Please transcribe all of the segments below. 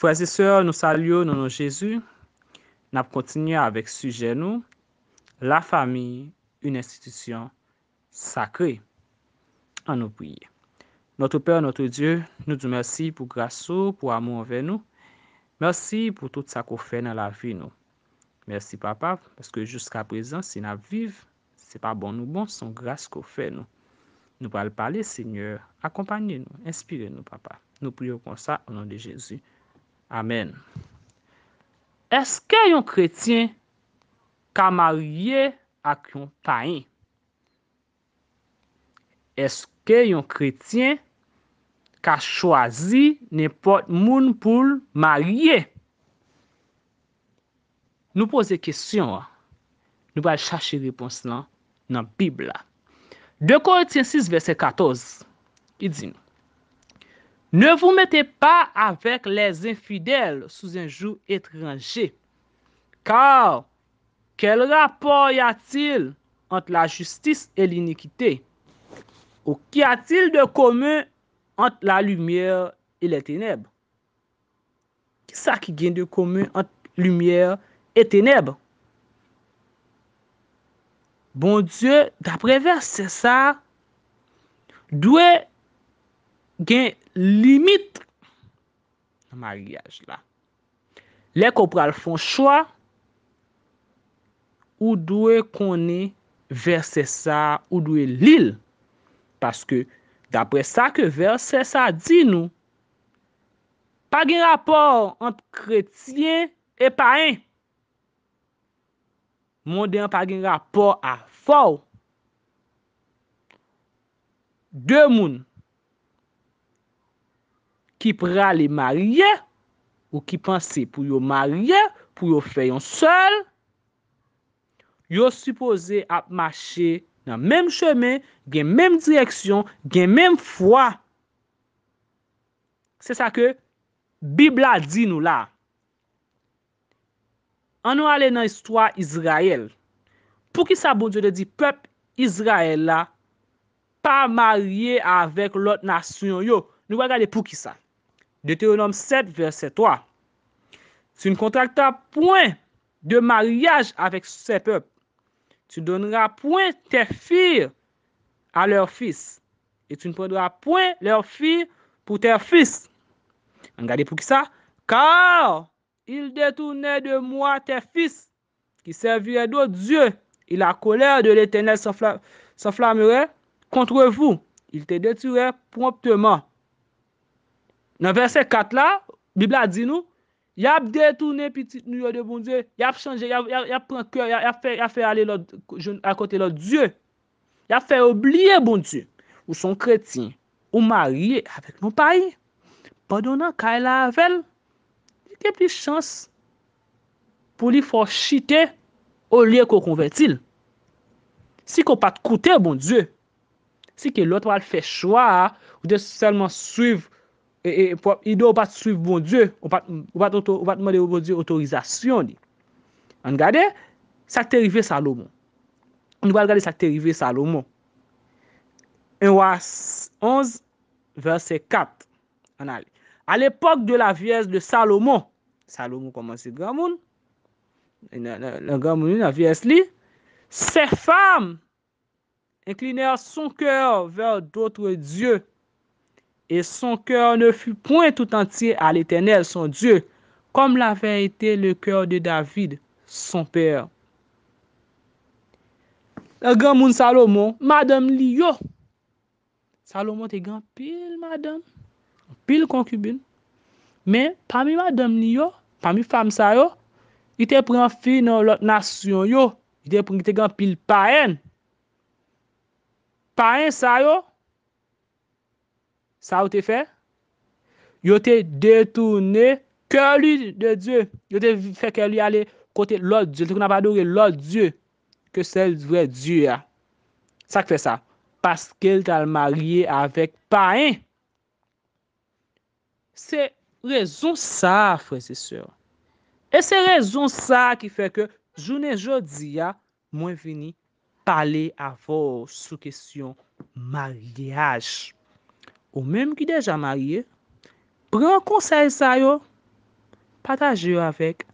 Frères et sœurs, nou salio nou nou Jésus. Nap kontinye avèk suje nou. La fami, un institisyon sakre. An nou priye. Notre Père, notre Dieu, nou doun mersi pou grasso, pou amou anve nou. Mersi pou tout sa kou fè nan la vi nou. Mersi papa, pèske jouska prezant, si nap viv, se pa bon nou bon, son gras kou fè nou. Nou pal pale, seigneur, akompanyen nou, inspire nou papa. Nou priyo kon sa, anon de Jésus. Amen. Eske yon kretien ka marye ak yon paen? Eske yon kretien ka chwazi nepot moun pou marye? Nou pose kesyon wa. Nou ba chache repons lan nan Bibla. Dekon etien 6 verse 14. Ki di nou? Ne vous mettez pas avec les infidèles sous un jour étranger. Car, quel rapport y a-t-il entre la justice et l'iniquité? Ou qui y a-t-il de commun entre la lumière et la ténèbre? Qui ça qui gagne de commun entre lumière et ténèbre? Bon Dieu, d'après vers, c'est ça. Doué. gen limit a mariage la. Le kopral fon chwa ou dwe konen verse sa ou dwe lil. Paske dapre sa ke verse sa di nou pa gen rapor ant kretien e pa en. Moun den pa gen rapor a faw. De moun Ki pra li marye ou ki panse pou yo marye, pou yo fè yon sol, yo suppose ap mache nan menm cheme, gen menm direksyon, gen menm fwa. Se sa ke, Bibla di nou la. An nou ale nan istwa Izrael. Pou ki sa bon diyo de di pep Izrael la, pa marye avek lot nasyon yo, nou wak gade pou ki sa. Deuteronome 7, verset 3. Tu n'contractas point de mariage avèk se pep. Tu donneras point te fir a lèr fis. Et tu n'prendras point lèr fir pou te fis. Angade pou ki sa? Kar il detourne de moi te fis ki servire dòt zye. Et la colère de l'Éternel s'enflammerait contre vous. Il te detournerait promptement. Nan verse 4 la, Biblia di nou, ya ap detourne piti nou yo de bon die, ya ap chanje, ya ap pren kè, ya ap fè alè lò, akote lò die, ya ap fè oubliye bon die, ou son kretin, ou mariye, avek nou pa yi, padonan kè lavel, deke pli chans, pou li fò chite, ou liè kò konve til. Si kon pat kote bon die, si ke lot wale fè chwa, ou de selman suiv, E, e ide ou bat suiv bon die, ou bat mande ou bon die otorizasyon li. An gade, sakte rive Salomon. An gade sakte rive Salomon. Enwa 11, verse 4. An ale. A l'epok de la viez de Salomon. Salomon komanse gramoun. La gramoun yon a viez li. Se fam, enkliner son keur ver doutre dieu. E son kèr ne fi pouen tout antye al etenel son dieu, kom la verite le kèr de David, son pèr. E gen moun Salomon, madame li yo. Salomon te gen pil madame, pil konkubine. Men, pami madame li yo, pami fam sa yo, ite preman fi nan lot nasyon yo. Ite preman pil paen. Paen sa yo, Sa ou te fe? Yo te detoune ke li de Diyo. Yo te fe ke li ale kote lor Diyo. Te kon apadoure lor Diyo. Ke sel vre Diyo ya. Sa ke fe sa? Paske el tal marye avek paen. Se rezon sa, frese sur. E se rezon sa ki fe ke jounen jodi ya, mwen vini, pale avor sou kesyon mariage. Ou menm ki deja mariye, pran konser sa yo, pataje yo avèk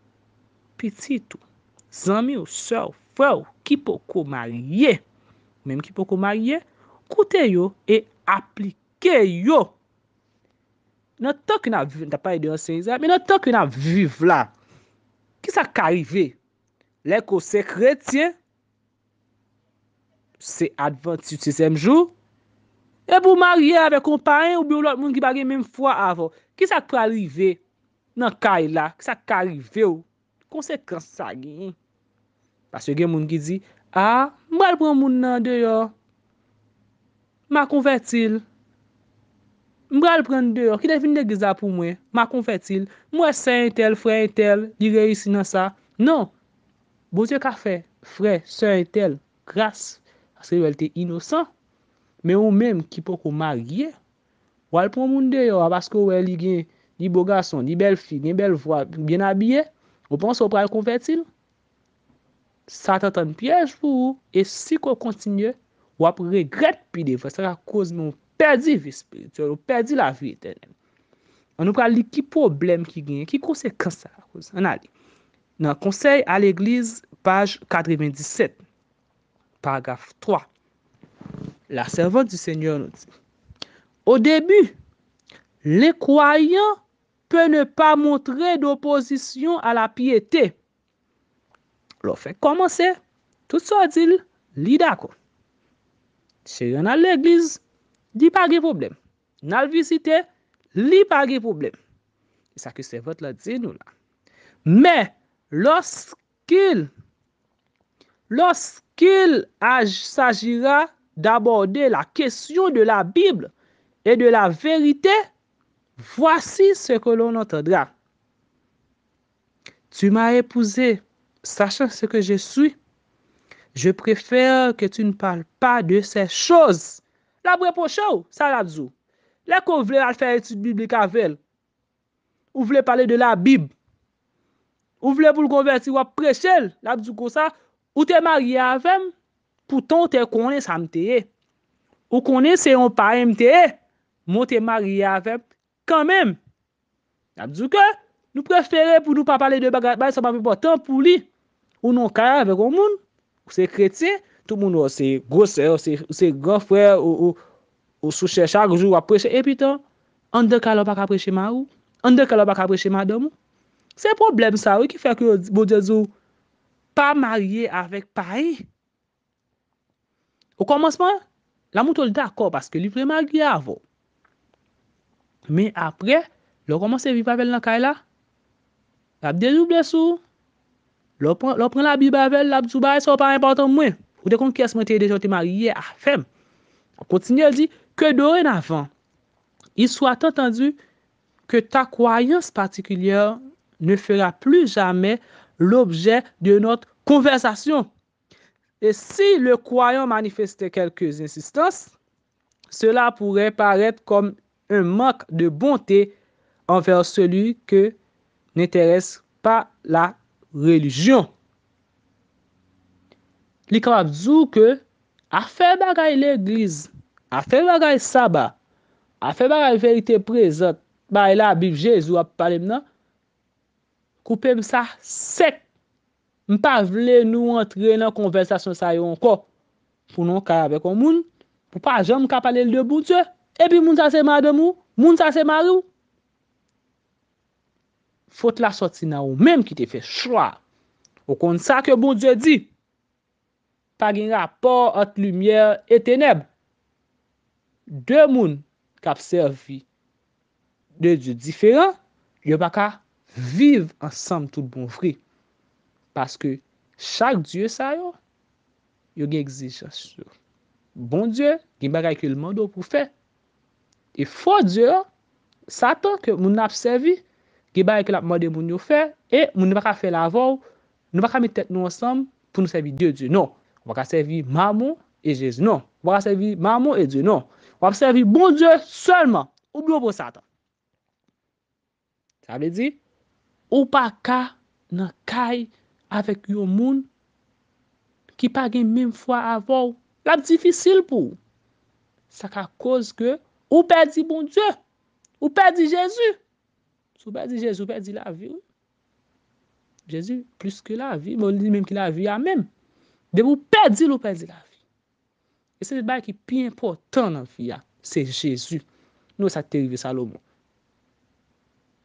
piti tou, zami ou sè ou frè ou ki pou kou mariye. Menm ki pou kou mariye, koute yo e aplike yo. Non ton ki nan vive, nan ton ki nan vive la. Ki sa karive? Lèk ou sekretye, se adventi se semjou, E pou marye ave kompanyen ou bi ou lot moun ki bagye menm fwa avon, ki sa ka rive nan kay la, ki sa ka rive ou, konsekans sa gen. Basye gen moun ki di, a, mbwèl pran moun nan deyo, ma konve til, mbwèl pran deyo, ki devine de geza pou mwen, ma konve til, mwèl sen etel, fre etel, di re yisi nan sa, non, bojye ka fe, fre, sen etel, kras, aske yo elte inosan, mè ou mèm ki pou kou magye, wèl pou moun de yo, wèl li gen li bogason, li bel fi, gen bel vwa, bien abye, wèl ponso wèl pral konvertil, satan tan piyej pou ou, e si kou kontinye, wèl pou regret pi de, wèl se la kouz mè ou perdi vi spiritu, wèl ou perdi la vi etenem. An nou pral li ki pou blèm ki gen, ki konsekans sa la kouz, an a li. Nan konsey al egliz, paj 97, paragraf 3, la servote di seigneur nou di. Au debu, le kwayan pe ne pa montre d'oposisyon a la pieté. Lo fek komanse, tout sa di li dako. Se yon al legliz, di pa ge problem. Nal visite, li pa ge problem. Sa ki servote la di nou la. Me, losk il losk il sajira D'aborder la kesyon de la Bibl E de la verite Vwasi se kolon otadra Tu ma epouze Sachan se ke je sou Je prefer ke tu ne pal pa de se chouz La brepochou, sa labzou Lè kon vle al fè etude biblika vel Ou vle pale de la Bib Ou vle pou l'konverti wap prechel Labzou konsa Ou te mari avèm Pouton te konen sa mteye. Ou konen se yon pa mteye. Mote mariye avem. Kamem. Yabzouke. Nou prefere pou nou pa pale de bagat bay. Sama mi potan pou li. Ou non kaya avek ou moun. Ou se kretse. Tout moun ou oh, se gros se. Ou oh, se gros fre. Ou oh, souche chak jou apreche. Epi ton. An de kalon bak apreche ma ou. An de kalon bak apreche ma domou. Se problem sa ou. Ki fèk yon bodezou. Pa mariye avek pa yi. Ou komanseman, la mou tol d'akor paske li vreman gya avon. Men apre, lò komanse bi bavel nan kay la, la bi deri ou blesou, lò pren la bi bavel, la bi joubay, so pa importan mwen. Ou de kon kyes mwen te dejan te mariye, afem. Ou kontinye di, ke dorin avan, i swa t'entendu ke ta kwayans patikilyor ne fera plu jame l'objet de not konversasyon. E si le kwayon manifeste kelkez insistans, cela poure paret kom un mak de bonte anver seli ke neteres pa e la relijyon. Li kwa vzou ke, afe bagay legriz, afe bagay sabba, afe bagay verite prezant, bay la bivje zou ap pale mna, koupe msa sek. M pa vle nou entre nan konversasyon sa yo anko. Foun nou kare avek an moun. Pou pa jen m kap ale l de bou dje. Epi moun sa se mad an mou. Moun sa se mad ou. Fote la soti nan ou. Mem ki te fe chwa. Ou kon sa ke bon dje di. Pag in rapor, ot, lumiè, et teneb. De moun kap serve. De dje diferan. Yo baka viv ansam tout bon frik. Paske chak Diyo sa yo, yo gen egzi chas yo. Bon Diyo, gen baka ekye l mando pou fe. E fo Diyo, satan ke moun ap sevi, gen baka ekye l mando moun yo fe, e moun ne baka fe la vò, nou baka mi tek nou ansam, pou nou sevi Diyo Diyo. Non, waka servi Mamon e Jezi. Non, waka servi Mamon e Diyo. Non, waka servi bon Diyo selman. O blou pou satan. Sa vè di, ou pa ka nan kaye, avèk yon moun ki pa gen mèm fwa avò, la bdifi sil pou. Sa ka koz ke, ou pè di bon Diyo, ou pè di Jezu. Sou pè di Jezu, ou pè di la vi ou. Jezu, plus ke la vi, moun li mèm ki la vi a mèm. De ou pè di l'ou pè di la vi. E se l'bay ki pi importan nan fi a, se Jezu. Nou sa terive salomo.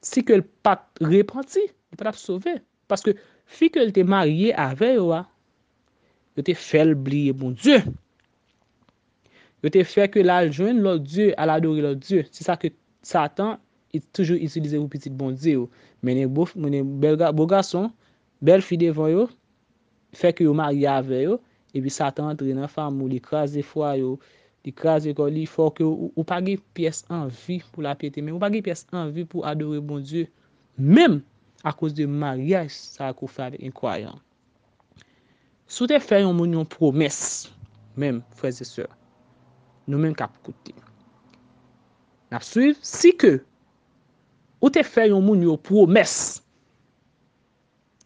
Si ke l'pact repanti, ou pè ap sove, paske, Fi ke l te marye ave yo a, yo te fel bliye bon Diyo. Yo te feke l aljoune lor Diyo, al adori lor Diyo. Se sa ke Satan, toujou itilize ou pitit bon Diyo. Mene bo gason, bel fi devan yo, feke yo marye ave yo, e bi Satan tre nan fam ou li krasi fwa yo, li krasi kon li fok yo, ou pa ge piyes anvi pou la piyete men, ou pa ge piyes anvi pou adori bon Diyo. Mem, A kouz de maryaj, sa akou fad inkwayan. Sou te fè yon moun yon promes, mem, frez de sè, nou men kap kouti. Napsuiv, si ke, ou te fè yon moun yon promes,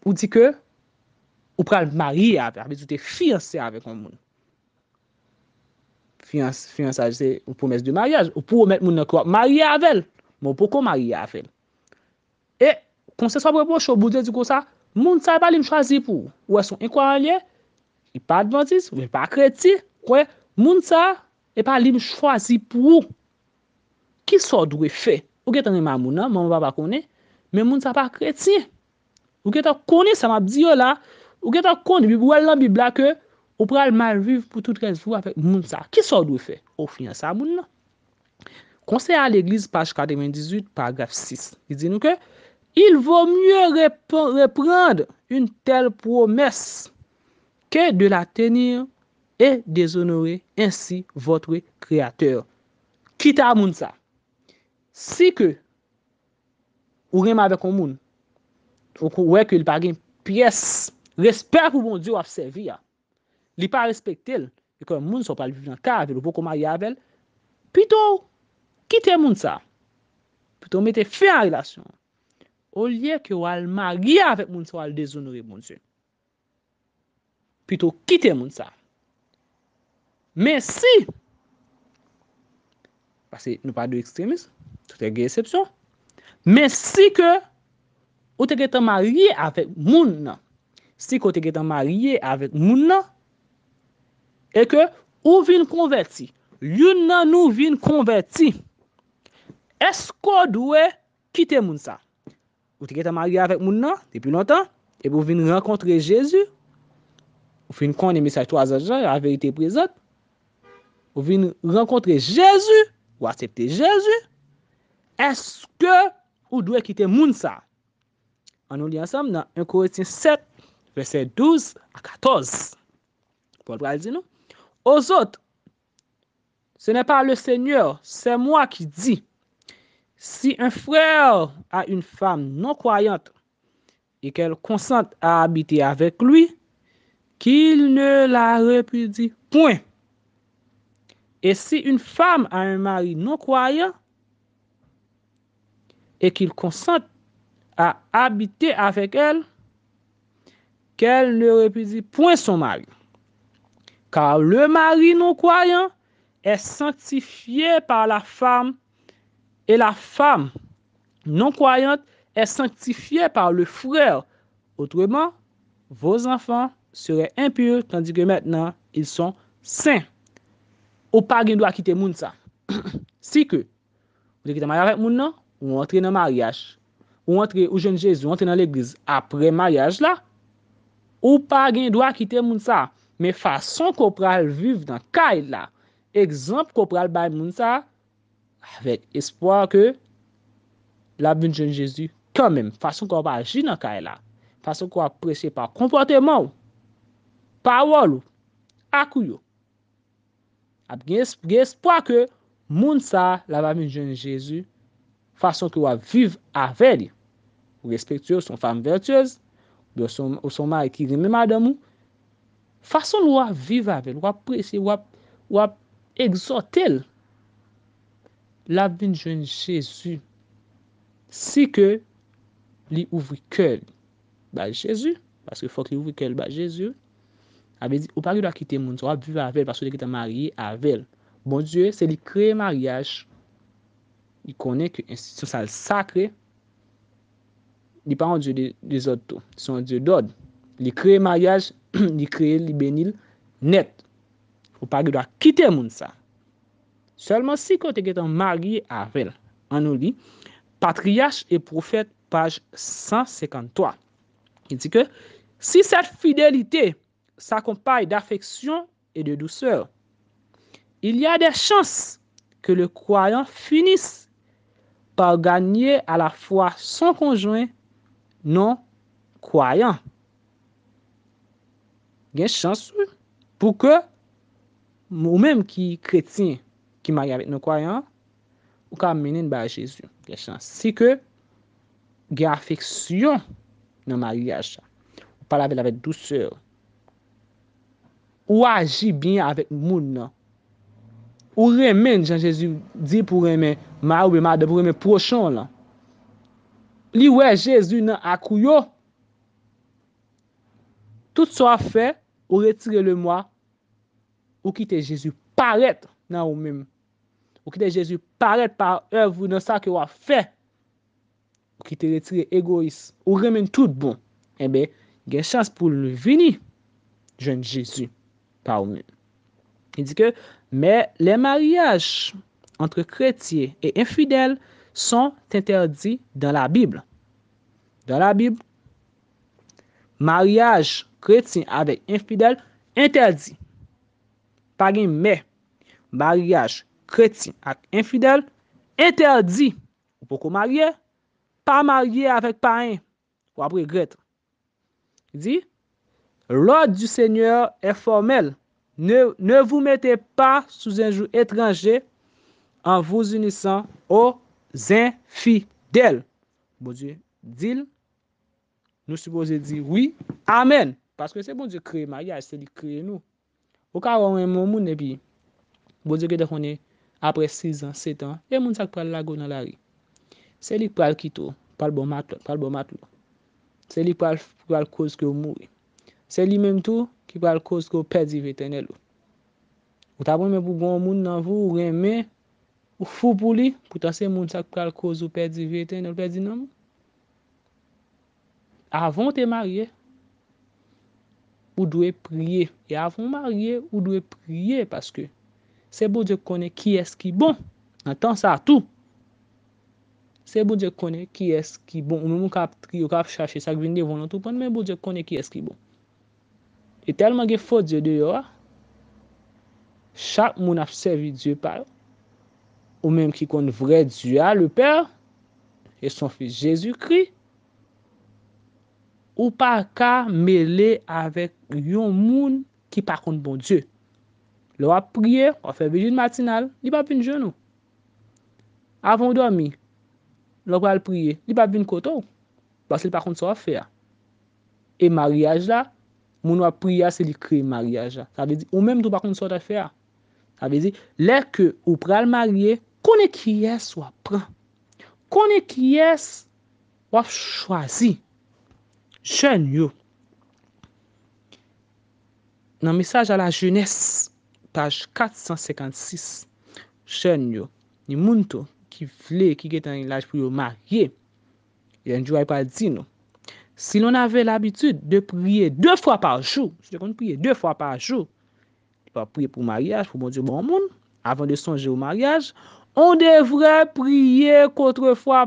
ou di ke, ou pral marye avè, ou te fiansè avè kon moun. Fiansè, fiansè, ou promes de maryaj, ou promè moun yon kwa marye avè, moun pou kon marye avè. E, Konse sa brepon chobou e de di kosa, moun sa e pa li m chwazi pou. Ou e son e kwa alye, e pa adventis, ou e pa kreti. Kwe, moun sa e pa li m chwazi pou. Ki so dwe fe? Ou getan e mamou nan, mamou pa pa kone, men moun sa pa kreti. Ou getan kone, se ma bdi yo la, ou getan kone, bi wè lan bi blake, ou pral malvive pou tout rejifou a fe. Moun sa, ki so dwe fe? Ou finan sa moun nan. Konse a l'eglise, pache 98, paragraf 6. I di nou ke, il vo mye reprand un tel promes ke de la tenir e de zonore ansi votre kreator. Kita moun sa. Si ke ou rem ave kon moun, ou e ke li pa gen piyes l'esper pou moun diyo a fsevi ya, li pa respektel e kon moun so pa li vivan kade, li pou koma yavel, pito kite moun sa. Pito mete fien a relasyon Ou liye ke ou al magye avèk mounse ou al dezonore mounse. Pito kite mounse. Men si. Pase nou pa dou ekstremis. Toutè gey esepsyon. Men si ke ou te gete magye avèk mounse. Si ke ou te gete magye avèk mounse. E ke ou vin konverti. Lyon nan ou vin konverti. Esko dwe kite mounse a. Ou teke ta marye avèk moun nan, depi nou tan, epi ou vin renkontre Jezu, ou fin kon de misèk 3 ajan, a verite prezot, ou vin renkontre Jezu, ou asepte Jezu, eske ou dwe kite moun sa? An nou li ansam nan, 1 Korotin 7, verset 12 a 14. Pol pral di nou. Ozot, se ne pa le seigneur, se mwa ki di. Si un frère a un femme non-croyante et qu'elle consente à habiter avec lui, qu'il ne la repudie point. Et si un femme a un mari non-croyant et qu'il consente à habiter avec elle, qu'elle ne repudie point son mari. Car le mari non-croyant est sanctifié par la femme Et la femme non-croyante est sanctifiée par le frère. Autrement, vos enfants seraient impurs tandi que maintenant ils sont sains. Ou pa gen do a kite moun sa. Si ke, non? ou de kite maryarek moun nan, ou entre nan maryaj. Ou entre ou jen jesu, ou entre nan l'eglise apre maryaj la. Ou pa gen do a kite moun sa. Me fason ko pral vive nan kaj la. Ekzamp ko pral bay moun sa a. Havel, espoa ke la vavine jeun jesu, kanmem, fason kon pa aji nan ka e la, fason kon apresye pa kompwate man ou, pa wolo, akou yo. Ap gen espoa ke moun sa la vavine jeun jesu, fason kon wap viv aveli, ou respektu yo son fam vertuyez, ou son ma ekiri men madam ou, fason wap viv aveli, wap presye, wap exotel, La bin jouni jesu, si ke li ouvri kel ba jesu, paske fok li ouvri kel ba jesu, ave di, ou pa ge do akite moun, zora buve avel, paske ou de kita mari avel. Bon die, se li kreye maryaj, li konen ke insosal sakre, li pa an die de zoto, son die dod. Li kreye maryaj, li kreye li benil net. Ou pa ge do akite moun sa. Sèlman si kote getan mari avèl, anou li, Patriache et Prophète, page 153. Si cette fidélité s'accompagne d'affection et de douceur, il y a des chances que le croyant finisse par gagner à la fois son conjoint non-croyant. Il y a des chances pour que moi-même qui est chrétien, ki maryavek nou kwayan, ou ka menen ba Jezu. Si ke, gen afeksyon nan maryaj, ou palave lavek dou sur, ou aji bin avik moun nan, ou remen jan Jezu, di pou remen, maryo be maryo, de pou remen prochon nan, li we Jezu nan akuyo, tout so a fe, ou retire le mwa, ou kite Jezu, paret nan ou menm, Ou ki te Jezu paret par evre nou sa ki waf fe. Ou ki te retire egois. Ou remen tout bon. Eh en be, gen chans pou l vini. Joun Jezu. Par ou men. En di ke, me le mariage. Entre kretye et infidel. Son t'interdi dan la Bib. Dan la Bib. Mariage kretye avek infidel. Interdi. Pari me. Mariage. Mariage. kreti ak infidel, interdi, ou pokou marye, pa marye avèk paen, ou apre gret. Di, lòd du seigneur e formel, ne vou mette pa sou zanjou etranje, an vou zinisan ou zanjou infidel. Bojè, dil, nou sou bojè di, oui, amen, paske se bonjè kreye marya, se di kreye nou. Ou ka wè moun moun e bi, bojè grede konè, apre 6 an, 7 an, e moun sak pral lago nan lari. Se li pral kito, pral bon matlo, pral bon matlo. Se li pral, pral koz ge ou mouri. Se li menm tou, ki pral koz ge ou pedi vetenel ou. Ou tabon menm pou goun moun nan vou, ou reme, ou foupou li, pou tan se moun sak pral koz ou pedi vetenel, pedi nan mou. Avon te marye, ou dwe priye. E avon marye, ou dwe priye, paske, Se bo Dje kone ki eski bon, natan sa tou, se bo Dje kone ki eski bon, ou mè mou kap triyo kap chache, sak vin devon lantou pon, mè bo Dje kone ki eski bon. E telman ge fote Dje de yo a, chak moun ap sevi Dje pal, ou mèm ki kon vre Dje a, le per, e son fi Jésus Kri, ou pa ka mele avek yon moun ki pa kon bon Dje. Lo wap priye, wap fe vijin matinal, li pa bin joun ou. Avon ou dormi, lo wap priye, li pa bin koto ou. Bas li pa kont so wap fe a. E maryaj la, moun wap priye se li kre maryaj la. Sa ve di, ou menm do pa kont so wap te fe a. Sa ve di, lè ke ou pral marye, kone kyes wap pran. Kone kyes wap chwazi. Chèn yo. Nan mesaj a la jounesse. Paj 456, chen yo, ni moun tou ki vle ki getan yon laj pou yon marye. Yon jou a yon pa di nou. Si loun ave l'abitude de priye 2 fwa par jou, si loun priye 2 fwa par jou, yon va priye pou marye, pou moun diyo moun moun, avan de sonje ou marye, on devre priye 4 fwa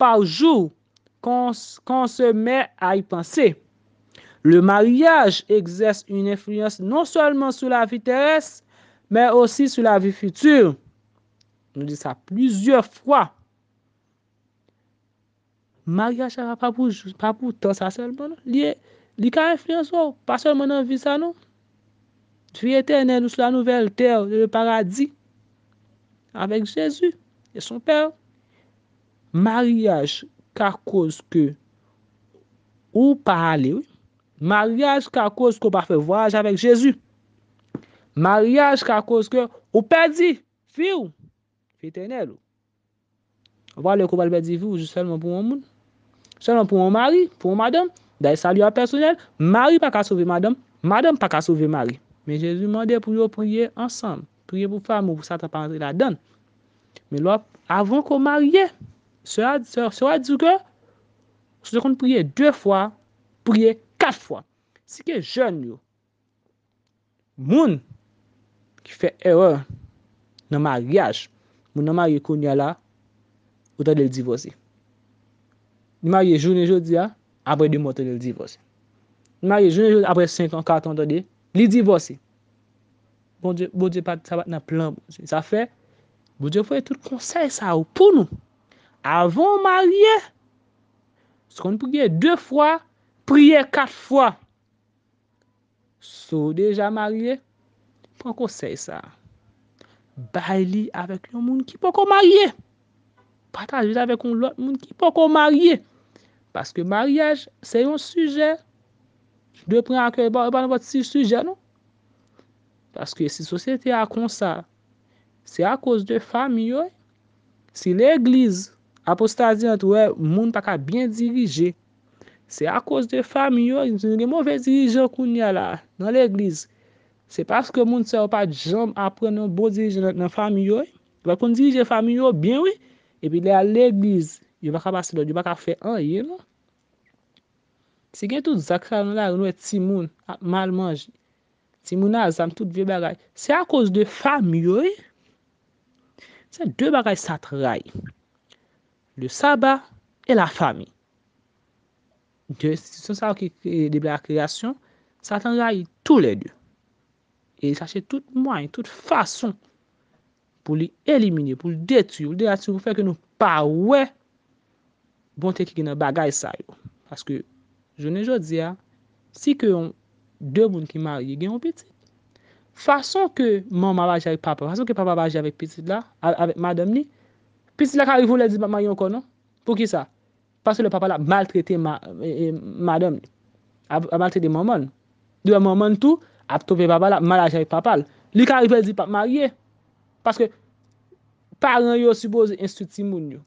par jou kon se mè a yi panse. Le mariage exerse yon enfriyans non solman sou la vi teres, men osi sou la vi futur. Nou di sa plizye fwa. Mariage a pa pou tan sa selman. Li ka enfriyans ou, pa solman nan vi san ou. Fi etenè nou sou la non? nouvel ter le paradis. Avek Jezu, e son per. Mariage ka kouz ke ou pa ale ou, Maryaj ka kouz kou pa fe voyaj avek Jezu. Maryaj ka kouz kou pe di fi ou. Fi tenel ou. Wale kou pa di fi ou, jè selman pou moun moun. Selman pou moun mari, pou moun madame. Da e salyo a personel. Mari pa ka souve madame, madame pa ka souve mari. Men Jezu mande pou yo priye ansam. Priye pou famou, pou satan pa rentre la dan. Men lò, avon kou mariye, sewa di zi ke, se kon priye dwe fwa, priye, 4 fwa. Si ke jen yo, moun ki fe eror nan magyaj, moun nan magyaj koun yala, ou ta del divose. Ni magyaj jounen joudia, apre e de mota del divose. Ni magyaj jounen joudia apre 5 an, 4 an, li divose. Bon diye pati bon sa bat nan plan. Sa fe, bon diye fwe bon tout konsey sa ou pou nou. Avon magyaj, se kon pou gye 2 fwa, priye kat fwa, sou deja marye, pou kon sey sa, bayli avek yon moun ki pou kon marye, patajil avek yon moun ki pou kon marye, paske mariage, sey yon suje, jde pre anke, ban vat bon, si suje nou, paske si sosyete a kon sa, se a kous de fami yo, si l'eglize, apostazi an tou e, moun paka bin dirije, Se a kouz de fami yo, yon geni geni mouve dirijon koun ya la, nan l'eglize. Se paske moun se ou pa jom apre nan bo dirijon nan fami yo, yon va koun dirijon fami yo, e pi lè a l'eglize, yon va ka basi do, yon va ka fe an yon. Se geni tout zakran la, yon nou e timoun ap mal manj, timoun a zan tout vi bagay. Se a kouz de fami yo, se de bagay satray. Le sabat, e la fami. Si son sa ou ki debe la kreasyon, satan rayi tou le dyo. E yi sache tout mwany, tout fason pou li elimine, pou li detu, pou li detu, pou fwe ke nou pa we bonte ki gen a bagay sa yo. Fase ke, jone jodi ya, si ke yon devoun ki mari gen yon piti, fason ke moun mabaje ave papa, fason ke papa mabaje ave piti la, ave madame ni, piti la kare voule di mami yon konon, pou ki sa? Paske le papa la mal trete madame. A mal trete maman. Dwa maman tou, ap tope baba la mal ajeve papal. Li ka rivel di pap marye. Paske paran yo suppose instituti moun yo.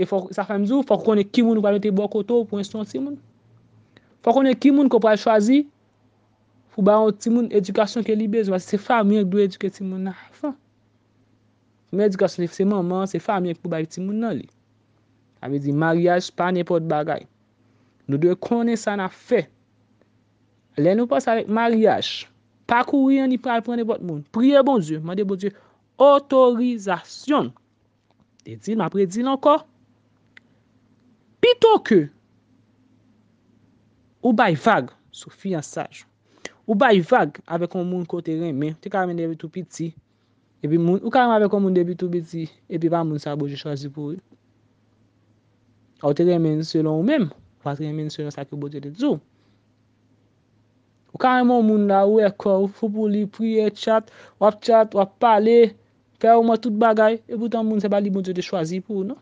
E sa fèm zou, fò konè ki moun ou pa nete bò koto pou instituti moun. Fò konè ki moun kò pa chwazi. Fò ba yon ti moun edukasyon ke li bezwa. Se fèm yon dwe edukasyon ti moun nan. Fèm yon edukasyon li se maman, se fèm yon dwe edukasyon ti moun nan li. Ame di, maryaj pa ne pot bagay. Nou dwe kone sa na fe. Le nou pas avek maryaj. Pa kouyen ni pa aprene pot moun. Priye bon zyon. Mande bon zyon. Otorizasyon. De zyon apre zyon anko. Pito ke. Ou bay vag. Sou fiyan saj. Ou bay vag. Avek an moun kote ren men. Te kamen de bitou piti. Ebi moun. Ou kamen avek an moun de bitou piti. Ebi van moun sa boj e chazi pou yon. aote remensyon an ou menm, waz remensyon an sa ki bon diyo de dzou. Ou ka remon moun la ou e kor, ou fupou li priye, chat, wap chat, wap pale, fè ou mwen tout bagay, e boutan moun se ba li bon diyo de chwazi pou ou nou.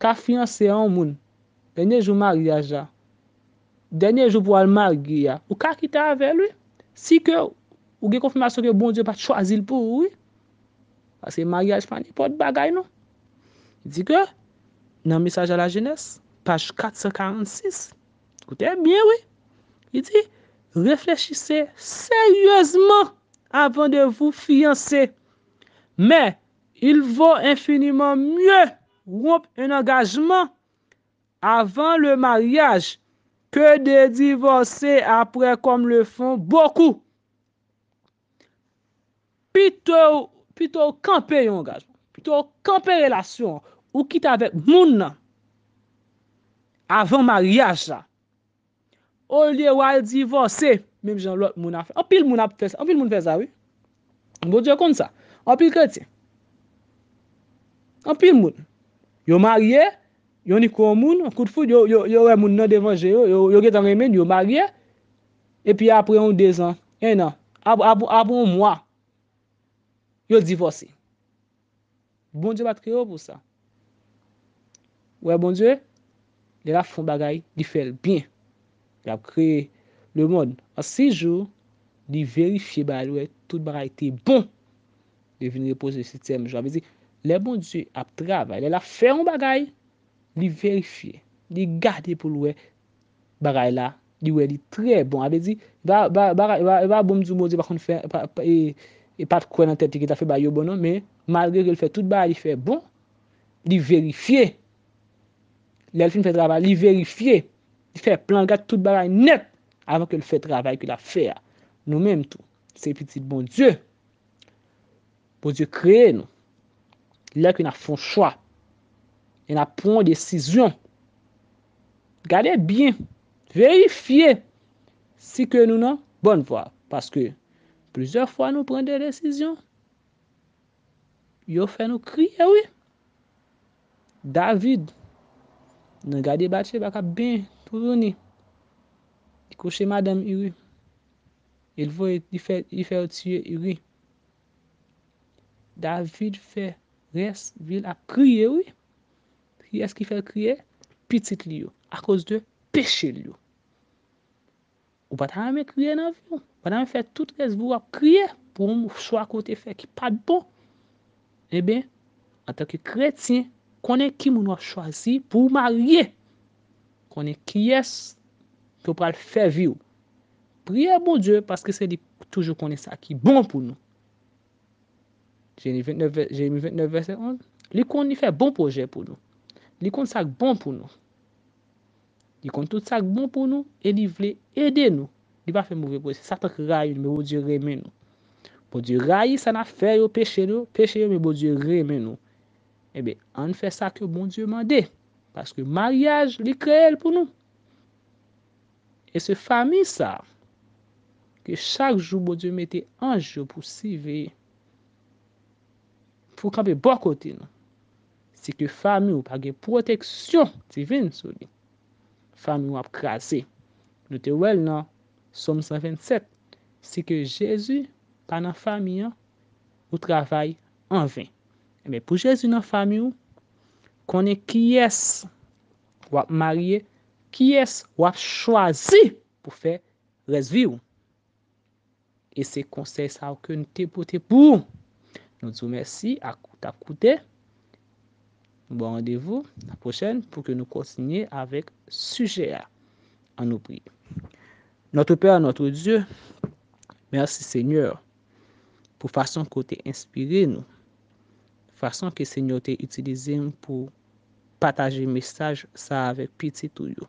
Ka finanse an moun, denye jou mariage a, denye jou pou al margi a, ou ka kita ave lwe, si ke ou ge konfirmasyon ki bon diyo bat chwazi lpou ou, ase mariage pa ni pot bagay nou. Di ke, nan misaj a la jenese, page 446, koute, mien wè, yi di, reflechise seryèzman, avan de vou fiyanse, mè, il vò infiniment mwè, wop en angajman, avan le maryaj, ke de divose apre kom le fon, bokou, pito, pito, kampè yon angajman, pito, kampè relasyon, Ou kit avèk moun nan. Avèk maryaj sa. Ou liye wèl divorse. Mèm jè lòt moun a fè. An pil moun a fè sa. An pil moun fè sa wè. Mbò bon diyo kon sa. An pil kè ti. An pil moun. Yo marye. Yo ni kon moun. Kout foud. Yo wè moun nan devanje yo. Yo gè tan remen. Yo marye. E pi apre yon dezan. E nan. Abou mwa. Yo divorse. Mbò bon diyo bat kè yo pou sa. Ouè bonjouè, lè la foun bagay, li fèl byen. Lè ap kre le moun. A six jou, li verifiye bagay lue, tout bagay te bon. Li vin repose le sitem. Jwa avè zi, lè bonjouè ap travay, lè la fè roun bagay, li verifiye, li gade pou lue bagay la, li wè li tre bon. Avè zi, ba bonjou moun zi bakon fè, e pat kwen an tèp ti ki ta fè bagay yo bonon, mè, malge lè fè, tout bagay li fè bon, li verifiye, Lè l fin fè travay li verifiye. Li fè plan gat tout bavay net. Avon ke l fè travay ki la fè ya. Nou mèm tou. Se fiti bon dieu. Bon dieu kreye nou. Lè ki na fon chwa. E na pon desizyon. Gade bien. Verifiye. Si ke nou nan. Bonne vwa. Paske. Plizeur fwa nou prende desizyon. Yo fè nou kriye wè. David. Nè gade batè baka ben prouni. Ikouche madam yi wè. El vò yi fè yi fè yi wè. David fè res vil a kriye wè. Kriye es kifè kriye. Pitit li yo. A kous de peche li yo. Ou batame kriye nan vè yon. Batame fè tout res vil a kriye. Pou mou fwa kote fè ki pat bon. E eh ben. A tak yi kretien. konen ki moun wak chwazi pou marye. Kone kyes pou pral fevi ou. Priye moun Diyo, paske se di toujou konen sa ki bon pou nou. Geni 29 verset 11, li konen ni fe bon proje pou nou. Li konen sa ki bon pou nou. Li konen tout sa ki bon pou nou, e di vle ede nou. Li pa fe moun ve pou ese. Sa pek rayi, moun moun Diyo reme nou. Moun Diyo rayi, sa na fe yo peche yo, peche yo moun moun Diyo reme nou. Ebe, eh an fè sa ke bon Diyo mande, paske maryaj li kre el pou nou. E se fami sav, ke chak jou bon Diyo mette anjou pou sive, pou kampe bokoti nou. Si ke fami ou page proteksyon divin sou li, fami ou ap krasi. Si, nou te wel nou, som sa 27, si ke Jezu, panan fami yo, ou travay anvin. Mè pou jèzou nan fami ou, konè ki yès wap marye, ki yès wap chwazi pou fè resvi ou. E se konsey sa wakè nou te potè pou. Nou djou mèsi akout akoutè. Nou bo randevou nan pochèn pou kè nou kontinye avèk sujè a. An nou pri. Notre Père, notre Dieu, mèsi Seigneur, pou fason kote inspire nou Fason ki seño te itilize m pou pataje misaj sa avek piti tou yo.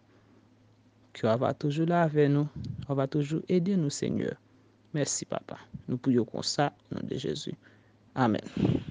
Kyo ava toujou la ave nou, ava toujou edi nou seño. Mersi papa, nou pou yo kon sa, nou de Jezu. Amen.